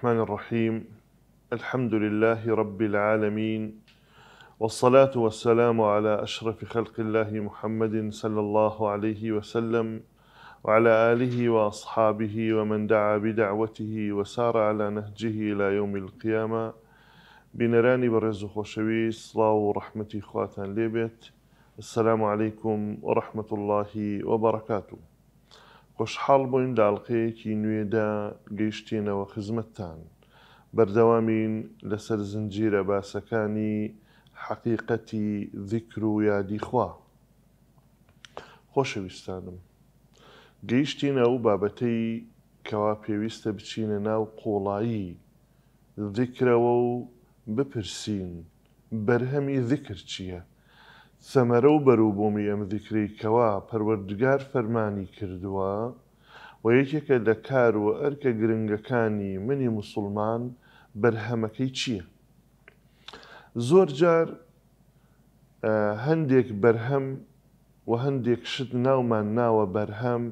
الرحمن الرحيم الحمد لله رب العالمين والصلاة والسلام على أشرف خلق الله محمد صلى الله عليه وسلم وعلى آله وأصحابه ومن دعا بدعوته وسار على نهجه إلى يوم القيامة بنراني برز خوشوي صلاة ورحمة خواتان ليبت السلام عليكم ورحمة الله وبركاته خۆشحاڵ بووین داڵقەیەکی نوێدا گەیشتێنەوە خزمەتتان بەردەوامین لەسەر زنجیرە باسەکانی حەقیقەتی ذیکر و یادیخوا خۆشەویستانم گەیشتینە ئەو بابەتەی کەوا پێویستە بچینە ناو قۆڵایی ذیکرەوە و بپرسین بەرهەمی ذیکر چییە؟ سەمەرە و بەرووبوومی ئەم دیکریکەوە پەروەردگار فەرمانی کردووە و یەکێکە لە کار و ئەرکە گرنگەکانی منی مسلمان بەرهەمەکەی چییە؟ زۆر جار هەندێک بەرهەم و هەندێک شت ناومان ناوە بەرهەم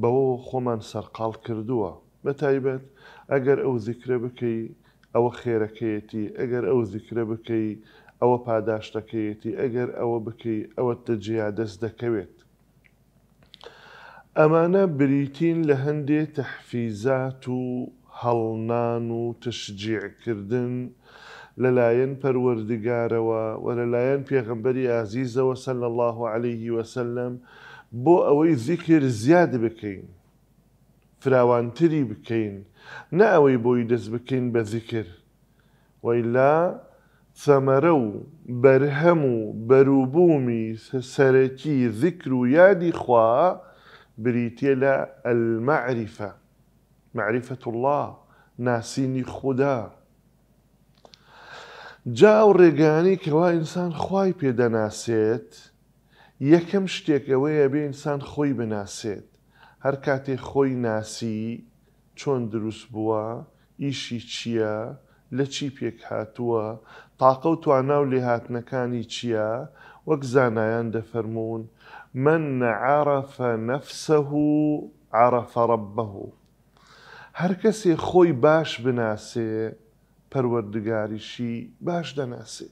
بەوە خۆمان سەرقال کردووە بە تایبەت ئەگەر ئەو زیکرە بکەی ئەوە خێرەکەیەتی ئەگەر ئەو زیکرە بکەی ئەوە پاداشتەکەیەتی ئەگەر ئەوە بکەی ئەوە تەجیا دەست دەکەوێت. ئەمانە بریتین لە هەندێ تەحفیزات و هەڵنان و تشجیعکردن لەلایەن پەروەردگارەوە و لەلایەن پێغمبەری ئازیزەوە سەل الله عليه وسلم بۆ ئەوەی زیکر زیاد بکەین. فراوانتری بکەین، نە ئەوەی بۆی دەست بکەین بە زیکر. وەیلا سەمەرە و بەرهەم و بەروبوومی سەرەکی ذکر و یادی خوا بریتە لە ئەلمەعریفە معریفەت الله ناسینی خوددا جا و ڕێگانی کەوا ئینسان خی پێدەناسێت یەکەم شتێک ئەوەیە بێ ئینسان خۆی بناسێت هەر کاتێ خۆی ناسی چۆن دروست بووە ئیشی چییە لە چی پێک هاتووە تاقە و توانە و لێهاتنەکانی چییە؟ وەک زانایان دەفەرمونون من عرفە نەفسەه عرفەڕبەه هەر کەسێ خۆی باش بناسێ پەروەردگاریشی باش دەناسێ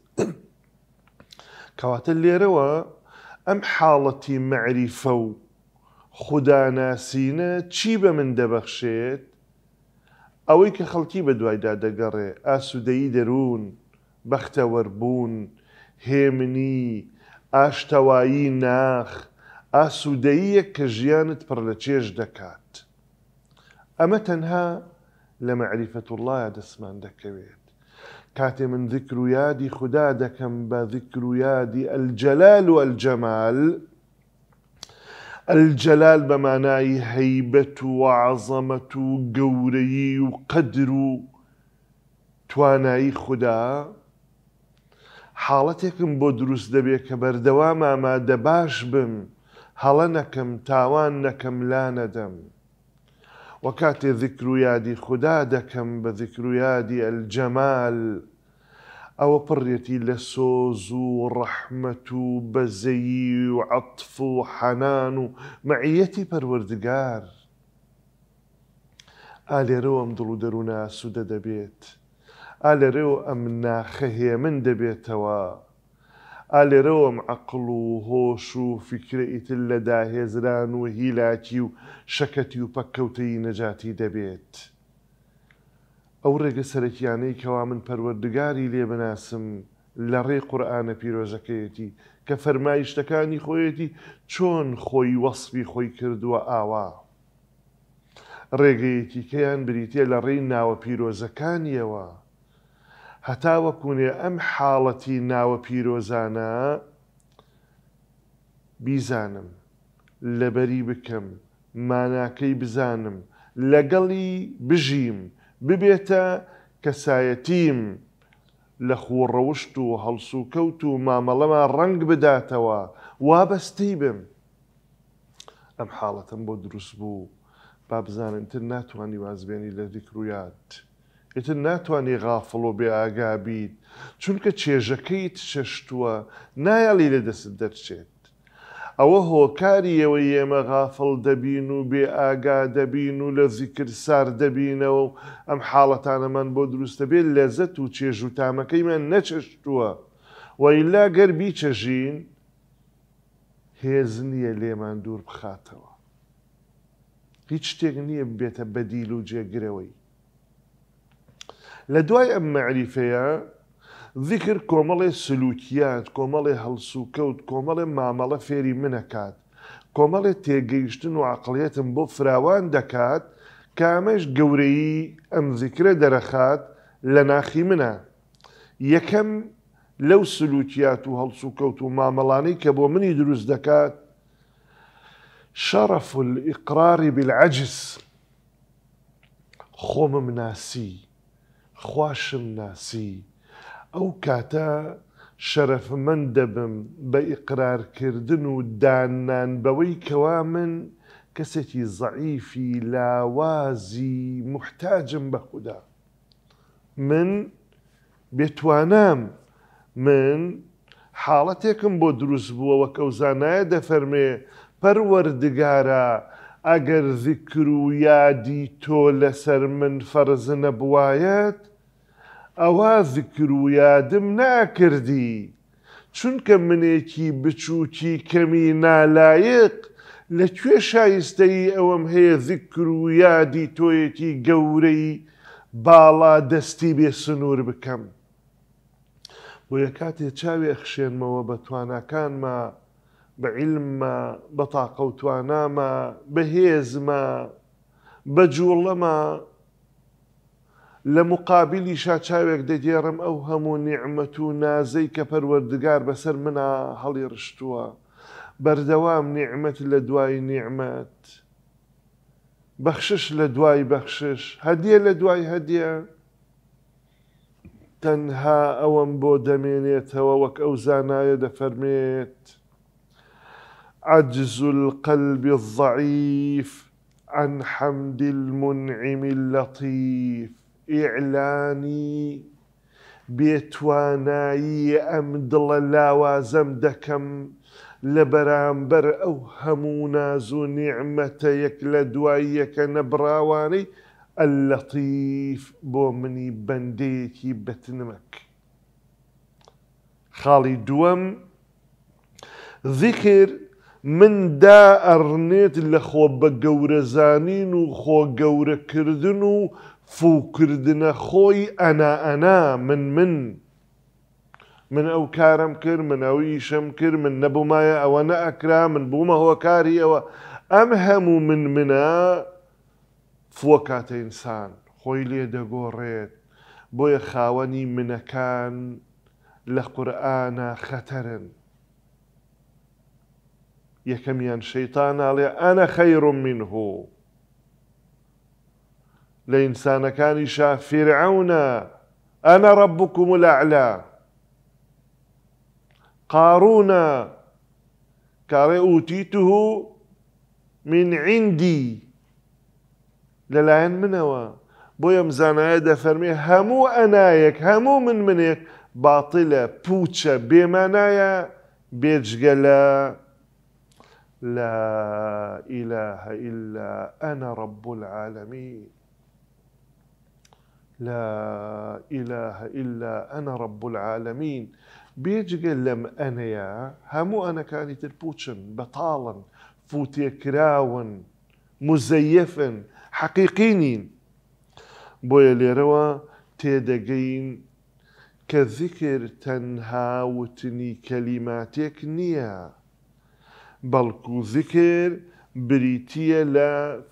کەواتە لێرەوە ئەم حاڵەتی معریفە و خوداناسینە چی بە من دەبەخشێت ئەوەی کە خەڵکی بە دوایدا دەگەڕێ ئاسوودەیی دەروون بختور بون هيمني ئاشتەوایی ناخ ئاسوودەیە کە ژیانت پڕ لە چێش لمعرفة الله يا دسمان مەعریفەت وڵایە دەسمان من ذکر و یادی خوددا دەکەم بە ذکر و یادی ئەلجەلال و ئەلجەمال ئەلجەلال بەمانایی هەیبەت و و و توانایی حاڵەتێکم بۆ دروست دەبێت کە بەردەوام ئامادە باش بم هەڵە نەکەم تاوان نەکەم لا نەدەم. وە کاتێ ذکر و یادی خوددا دەکەم بە ذکر و یادی ئەلجەمال، ئەوە پڕێتی لە سۆز و ڕەحمەت و بەزەیی و عطف و حەنان و مەعیەتی پەروەردگار. ئالێرەوەم دڵ و دەرونا سوودە دەبێت. ئا لەرێو ئەم ناخەهێ من دەبێتەوە ئا لێرەوەم عقل و هۆش و فکرە ئیتر لە داهێزران و هیلاکی و شەکەتی و پەککەوتەی نەجاتی دەبێت ئەو ڕێگە سەرەکیانەی کەوا من پەروەردگاری لێ بناسم لە ڕێ قورآانە پیرۆژەکەیەتی کە فەرمایشتەکانی خۆیەتی چۆن خۆی وەصفی خۆی کردووە ئاوا. ڕێگەیەکی کەیان بریتە لە ڕێی ناوە پیرۆزەکانیەوە. هەتاوەکوونێ ئەم حاڵەتی ناوە پیرۆزانە بیزانم لەبەری بکەم ماناکەی بزانم لەگەڵی بژیم ببێتە کەسایەتیم لە خوڕەوشت و هەڵسو کەوت و مامەڵەمان ڕنگ بداتەوە وابەستی بم ئەم حاڵەتم بۆ دروست بوو با بزانم تر ناتوانانی وازبێنی لە دیکرویات. ئتر ناتوانانی غافڵ و بێ ئاگا بیت چونکە چێژەکەیت شەشتووە نایەڵی لە دەست دەرچێت ئەوە هۆکاری ئەوە ئێمە غافڵ دەبین و بێ ئاگا دەبین و لە زیکر سار دەبینەوە و ئەم حاڵەتانەمان بۆ دروستە بێت لەزەت و چێژ و تامەکەیمان نەچەشتووە وەیلا گەربی چەژین هێز نییە لێمان دوور بخاتەوە هیچ شتێک نییە بێتە بەدیل و جێگرەوەی لە دوای ئەم معریفەیە ذیکر کۆمەڵێ سلوکیات کۆمەڵێ هەڵسوکەوت کۆمەڵێ مامەڵە فێری منەکات کۆمەڵێ تێگەیشتن و عقلێتم بۆ فراوان دەکات کامەش گەورەی ئەم ذیکرە دەرەخات لە ناخی منە یەکەم لەو سلوکیات و هەڵسوکەوت و مامەڵانەی کە بۆ منی دروست دەکات شەرەف الئقراری بالعجز خۆمم ناسی خواشم ناسی ئەو کاتە شەرەفمەند دەبم بە ئیقرارکردن و دانان بەوەی کەوا من کەسێکی زعیفی لاوازی محتاجم بە خوددا من بێتوانم من حاڵەتێکم بۆ دروست بووەوە کەوزانایە دەفەرمێ پەروەردگارە ئەگەر ذیکر و یادی تۆ لەسەر من فەرزنە بواەت ئەوە زکرویادم ناکردی چونکە منێکی بچووکی کەمی نالایق لەکوێ شایستەی ئەوەم هەیە زیکر و یادی تۆیەکی گەورەی باڵا دەستی بێ سنوور بکەم. بۆ یە کاتێ چاوێ خشێنمەوە بە توانەکانمە بە عیلمە بە تاقەوتوانامە بەهێزمە بە جوڵەمە لمقابل مقابلی شاچاوێک دەگێڕم ئەو هەموو نیعممەت و نازەی کە پەروەردگار بەسەر منە هەڵی ڕشتووە نعمت نیعممەت لە بخشش نیعممەت بەخشش هدية دوای بەخشش هەدیە لە دوای هەدیە تەنها ئەوەم عجز القلب الضعيف عن حمد المنعم اللطيف ئیعلانی بێتوانایی ئەم دڵە لاوازەم دەکەم لە بەرامبەر ئەو هەموو ناز و نیعممەتە یەک لە دواییەکە نەبراوانەی ئەلەتیف بۆ منی بەندەیەکی بەتنمەک. خاڵی دووەم ذیکر من دا ئەڕنێت لە خۆ بە گەورەزانین و خۆ گەورەکردن و فوکردنە خۆی ئەنا ئەنا من من من ئەو کارم کرد من ئەوی شەم کرد من نەبوومایە ئەوە نەئکرا من بوومە هۆکاری ئەوە ئەم هەموو من منە فوە کاتە ئینسان خۆی لێ دەگۆڕێت بۆیە خاوەنی منەکان لە قورآە خەتەرن. یەکەمیان شەیتان ئاڵێ ئەە خەیڕم من هو لإنسان كان يشاف فرعون أنا ربكم الأعلى قارون كاري أوتيته من عندي للاين منەوە بو يمزانا يدا فرمي همو انايك همو من منێک باطلة پوچە بمانايا بێجگە لا إله إلا أنا رب العالمين لا إله إلا أنا رب العالمين بێجگە لەم ئەنەیە هەموو ئەنەکانی تر پوچن بەتاڵن فوتێکراون مزەیەفن حەقیقینین بۆیە لێرەوە تێدەگەین کە ذکر تەنها وتنی کەلیماتێک نییە بەڵکو ذکر بریتە لە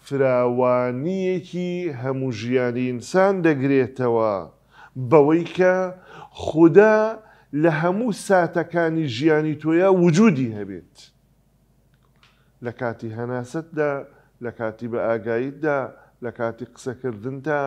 فراوانیەکی هەموو ژیانی ئینسان دەگرێتەوە بەوەی کە خوددا لە هەموو ساتەکانی ژیانی تۆیە وجودی هەبێت لە کاتی هەناستدا لە کاتی بە ئاگاییتدا لە کاتی قسەکردنتا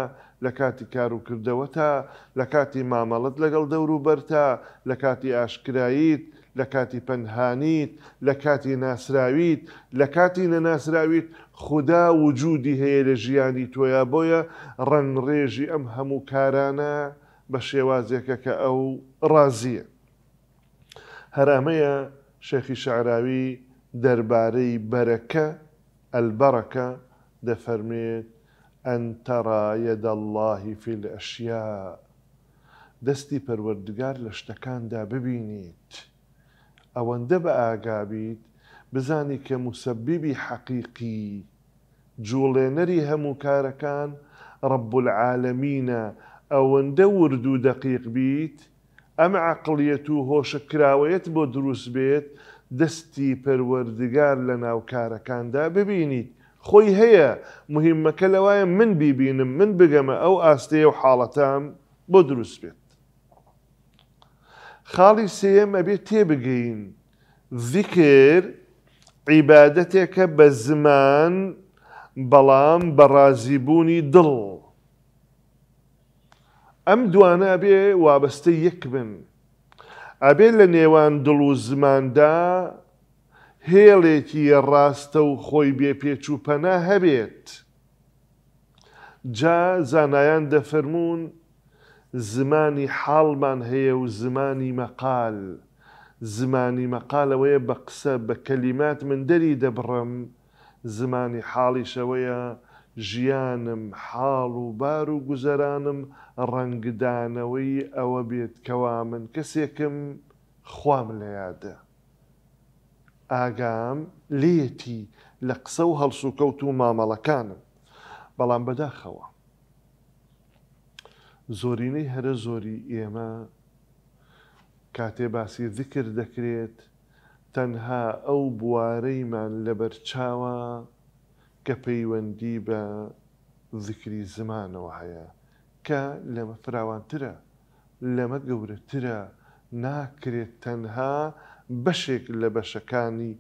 لە کاتی کاروکردەوەتا لە کاتی مامەڵت لەگەڵ دەور و بەرتا لە کاتی ئاشکراییت لە کاتی پەنهانیت لە کاتی ناسراویت لە کاتی نەناسراویت خدا وجودی هەیە لە ژیانی تۆیا بۆیە ڕەنڕێژی ئەم هەموو کارانە بە شێوازێکە کە ئەو ڕازیە. هەرامەیە شێخی شعراوی دەربارەی بەرەکە ئەلبەڕەکە دەفەرمێت ئەتەڕایەدە اللهی فیل ئەشیا دەستی پەروەردگار لە شتەکاندا ببینیت. ئەوەندە بە ئاگابیت بزانی کە موسببیبی حەقیقی جوڵێنەری هەموو کارەکان ڕب العالمینە ئەوەندە ورد و دەقیق بیت ئەم عقلیەت و هۆشەکراوەیەت بۆ دروست بێت دەستی پەروەردگار لە ناوکارەکاندا ببینیت خۆی هەیە مهمەکە لەوایە من بیبینم من بگەمە ئەو ئاستەیە و حاڵەتام بۆ دروست بێت خاڵی سێم ئەبێت تێبگەین ذیکر عیباەتێکە بە زمان بەڵام بەڕازیبوونی دڵ ئەم دوانە ئەبێ وابەستە یەک بن ئەبێ لە نێوان دڵ و زماندا هێڵێکی ڕاستە و خۆی بێ پێچ و پەنا هەبێت جا زانایان دەفەرمونون زمانی حاڵمان هەیە و زمانی مەقال زمانی مەقالەوەیە بە قسە بە کەلیمات من دەری دەبڕم زمانی حاڵیشەوەیە ژیانم حاڵ و بار و گوزەرانم ڕەنگدانەوەی ئەوە بێت کەوا من کەسێکم خام لە یادە. ئاگام لێتی لە قسە و هەڵسوکەوت و مامەڵەکانم بەڵام بەداخەوە. زۆرینەی هەرە زۆری ئێمە کاتێ باسی ذکر دەکرێت تەنها ئەو بوارەیمان لەبەر چاوە کە پەیوەندی بە ذکری زمانەوە هەیە کە لەمە فراوانترە لەمە گەورەترە ناکرێت تەنها بەشێک لە بەشەکانی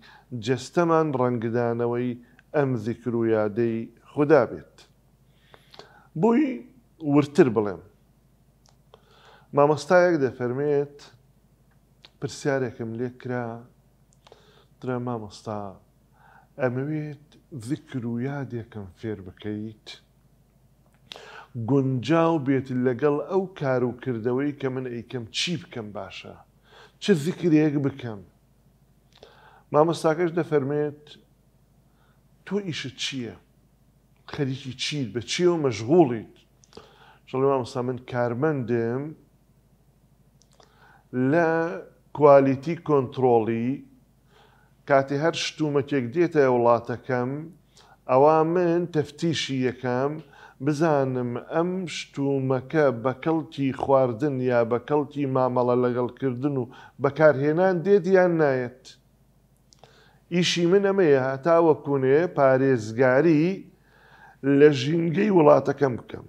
جستەمان ڕەنگدانەوەی ئەم ذیکر و یادەی خوددا بێت. بۆی ورتر بڵێم مامۆستایەک دەفەرمێت پرسیارێکم لێ کرا درە مامۆستا ئەمەوێت ذکر و یادێکم فێر بکەیت گونجاو بێت لەگەڵ ئەو کار و کردەوەی کە من ئەیکەم چی بکەم باشە چه ذکرێک بکەم مامەستاکەش دەفەرمێت تۆ ئیشە چییە خەریکی چیت بە چی و مەژغوڵیت ژڵی مامەستا من کارمەندم لە کوالیتی کۆنتترۆڵی کاتی هەر شتومەتێک دێتە وڵاتەکەم ئەوە من تەفتیشی یەکەم بزانم ئەم شتومەکە بەکەڵکی خواردن یا بەکەڵکی مامەڵە لەگەڵکردن و بەکارهێنان دێت یان نایەت. ئیشی من ئەمەیە هەتاوە کوونێ پارێزگاری لە ژینگەی وڵاتەکەم بکەم.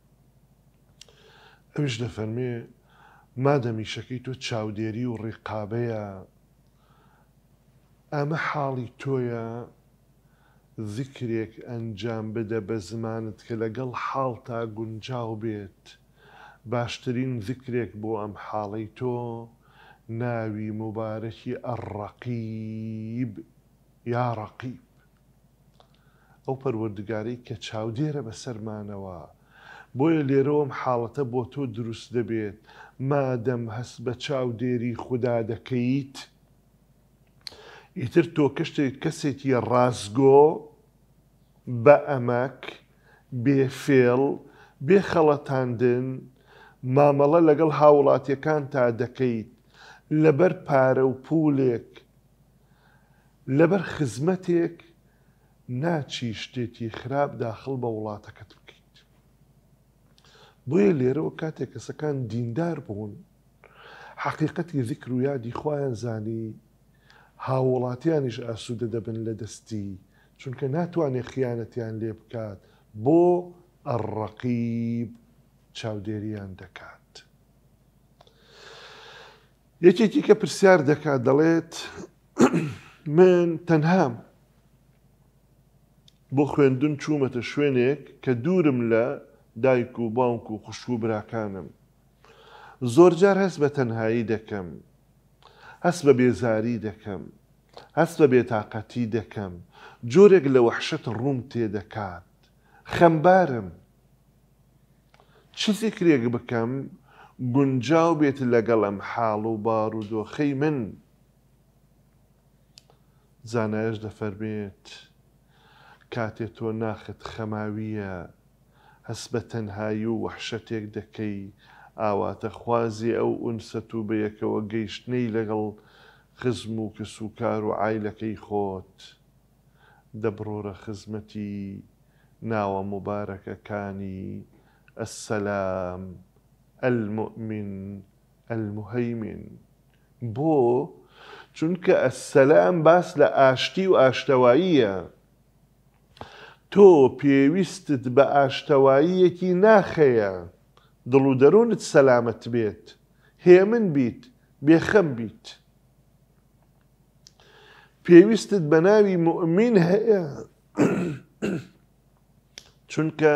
ئەوش دەفەرمێ مادەمیشەکەی تۆ چاودێری و ڕێقابەیە ئەمە حاڵی تۆیە زیکرێک ئەنجام بدە بە زمانت کە لەگەڵ حاڵ تا گونجاو بێت باشترین زیکرێک بۆ ئەم حاڵی تۆ ناوی مبارەکی ئەڕقیب یا ڕقیب ئەو پەروەردگارەی کە چاودێرە بە سەرمانەوە بۆیە لێرەوەم حاڵەتە بۆ تۆ دروست دەبێت مادەم هەست بە چاو دێری خوددا دەکەیت ئیتر تۆ کەشتێک کەسێکی ڕازگۆ بە ئەمەک بێفێڵ بێ خەڵەتاندن مامەڵە لەگەڵ هاوڵاتیەکان تا دەکەیت لەبەر پارە و پولێک لەبەر خزمەتێک ناچی شتێکی خراپ داخل بە وڵاتەکەت بکە بۆیە لێرەوە کاتێک کەسەکان دیندار بوون حقیقەتی ذیکر و یادی خۆیان زانی هاوڵاتیانیش ئاسوودە دەبن لە دەستی چونکە ناتوانێت خیانەتیان لێ بکات بۆ ئەڕقیب چاودێریان دەکات. یەکێکی کە پرسیار دەکات دەڵێت من تەنهام بۆ خوێندن چوومەتە شوێنێک کە دوورم لە دایک و باوک و خوشک و براکانم زۆرجار هەست بە تەنهایی دەکەم هەست بە بێزاری دەکەم هەست بە بێتاقەتی دەکەم جۆرێک لە وحشت ڕووم تێدەکات خەمبارم چیزی کرێک بکەم گونجاو بێت لەگەڵم حاڵ و بار و دۆخەی من زانایش دەفەرمێت کاتێ تۆ ناخت خەماویە هەست بە تەنهایی و وەحشتێک دەکەی ئاواتە خوازی ئەو ئونسەت و بەیەکەوە گەیشتنەی لەگەڵ خزم و کەس و کار و عیلەکەی خۆت دەبڕۆرە خزمەتی ناوە مبارەکەکانی ئەسەسلام ئەلمؤمن ئەلمهەیمن بۆ چونکە ئەسەسلام باس لە ئاشتی و ئاشتەواییە تۆ پێویستت بە ئاشتەواییەکی ناخەیە دڵ و دەروونت سەلامت بێت هێمن بیت بێخەم بیت پێویستت بە ناوی مؤمین هەیە چونکە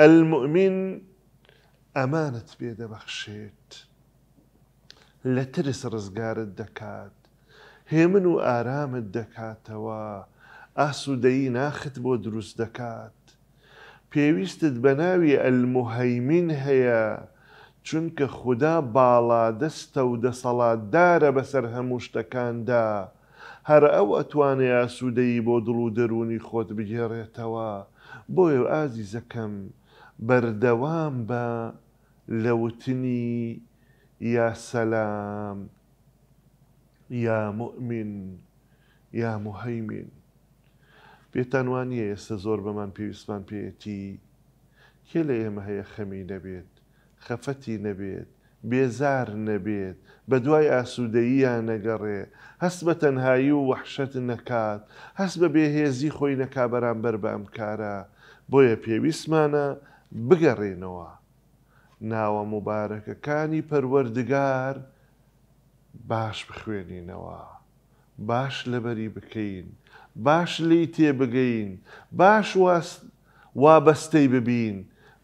ئەلمؤمین ئەمانت پێدەبەخشێت لە ترس ڕزگارت دەکات هێمن و ئارامت دەکاتەوە ئاسوودەیی ناخت بۆ دروست دەکات پێویستت بە ناوی ئەلمهەیمین هەیە چونکە خوددا باڵا دەستە و دەسەڵاتدارە بەسەر هەموو شتەکاندا هەر ئەو ئەتوانێ ئاسوودەیی بۆ دڵ و دەرونی خۆت بگێڕێتەوە بۆیە ئازی زەکەم بەردەوام بە لەوتنی یا سەسلام یا مؤمن یا مهەیمین پێتان وانە ئێستا زۆر بەمان پێویستمان پێێتی کێ لە ئێمە هەیە خەمی نەبێت خەفەتی نەبێت بێزار نەبێت بە دوای ئاسوودەییان نەگەڕێ هەست بە تەنهایی و وحشت نەکات هەست بە بێهێزی خۆی نەکا بەرامبەر بە ئەم کارە بۆیە پێویستمانە بگەڕێنەوە ناوە مبارەکەکانی پەروەردگار باش بخوێنینەوە باش لەبەری بکەین. باش لی تێبگەین باش وابەستەی ببین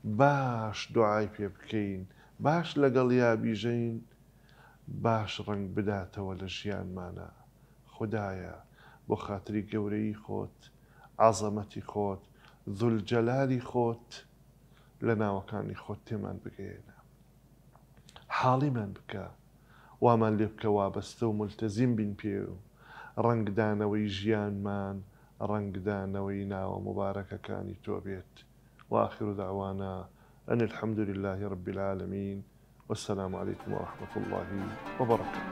باش دوعای پێ بکەین باش لەگەڵ یابیژین باش ڕنگ بداتەوە لە ژیانمانە خدایە بۆ خاتری گەورەی خۆت ئازەمەتی خۆت زولجەلاری خۆت لە ناوەکانی خۆت تێمان بگەێنە حاڵی من بکە وامان لێ بکە وابەستە و ملتەزیم بین پێ و رنگ ڕنگدانەوەی ژیانمان ڕنگدانەوەی ناوە مبارەکەەکانی تۆ بێت واخر و داوانە أن الحمد لله رب العالمين والسلام عليكم ورحمة الله وبركاته